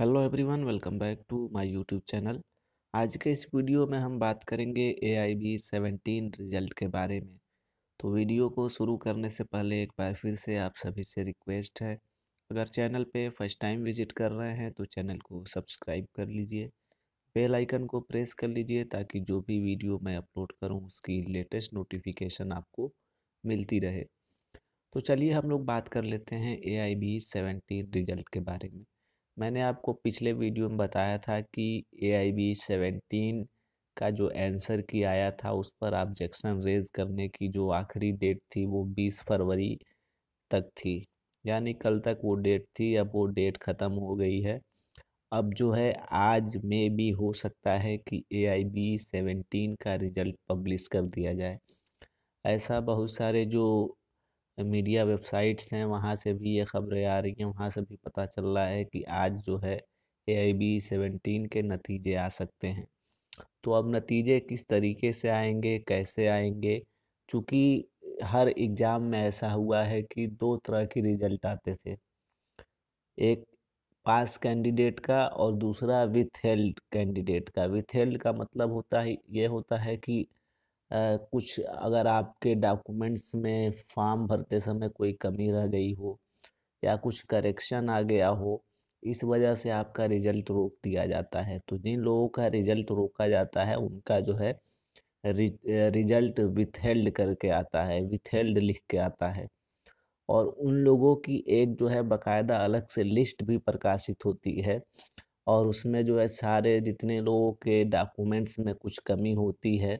hello everyone welcome back to my YouTube channel आज के इस वीडियो में हम बात करेंगे A I B seventeen result के बारे में तो वीडियो को शुरू करने से पहले एक बार फिर से आप सभी से रिक्वेस्ट है अगर चैनल पे फर्स्ट टाइम विजिट कर रहे हैं तो चैनल को सब्सक्राइब कर लीजिए बेल आइकन को प्रेस कर लीजिए ताकि जो भी वीडियो मैं अपलोड करूँ उसकी लेटेस्ट नोटिफिकेशन आपको मिलती रहे तो चलिए हम लोग बात कर लेते हैं A I B seventeen result के बारे में मैंने आपको पिछले वीडियो में बताया था कि ए आई बी सेवेंटीन का जो आंसर की आया था उस पर ऑब्जेक्शन रेज करने की जो आखिरी डेट थी वो बीस फरवरी तक थी यानी कल तक वो डेट थी अब वो डेट ख़त्म हो गई है अब जो है आज में भी हो सकता है कि ए आई बी सेवेंटीन का रिज़ल्ट पब्लिश कर दिया जाए ऐसा बहुत सारे जो मीडिया वेबसाइट्स हैं वहाँ से भी ये खबरें आ रही हैं वहाँ से भी पता चल रहा है कि आज जो है ए आई बी सेवेंटीन के नतीजे आ सकते हैं तो अब नतीजे किस तरीके से आएंगे कैसे आएंगे चूँकि हर एग्ज़ाम में ऐसा हुआ है कि दो तरह के रिजल्ट आते थे एक पास कैंडिडेट का और दूसरा विथ हेल्ड कैंडिडेट का विथ हेल्ड का मतलब होता है ये होता है कि कुछ अगर आपके डॉक्यूमेंट्स में फॉर्म भरते समय कोई कमी रह गई हो या कुछ करेक्शन आ गया हो इस वजह से आपका रिजल्ट रोक दिया जाता है तो जिन लोगों का रिजल्ट रोका जाता है उनका जो है रिजल्ट विथहेल्ड करके आता है विथहेल्ड लिख के आता है और उन लोगों की एक जो है बकायदा अलग से लिस्ट भी प्रकाशित होती है और उसमें जो है सारे जितने लोगों के डॉक्यूमेंट्स में कुछ कमी होती है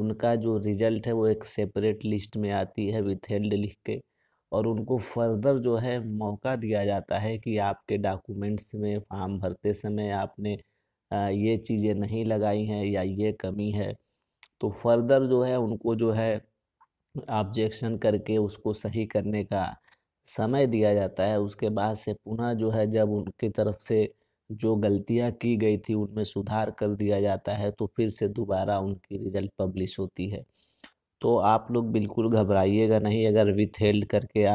उनका जो रिजल्ट है वो एक सेपरेट लिस्ट में आती है विथ हेल्ड लिख के और उनको फर्दर जो है मौका दिया जाता है कि आपके डॉक्यूमेंट्स में फॉर्म भरते समय आपने ये चीज़ें नहीं लगाई हैं या ये कमी है तो फर्दर जो है उनको जो है ऑब्जेक्शन करके उसको सही करने का समय दिया जाता है उसके बाद से पुनः जो है जब उनकी तरफ से जो गलतियां की गई थी उनमें सुधार कर दिया जाता है तो फिर से दोबारा उनकी रिजल्ट पब्लिश होती है तो आप लोग बिल्कुल घबराइएगा नहीं अगर विथ हेल्ड करके आप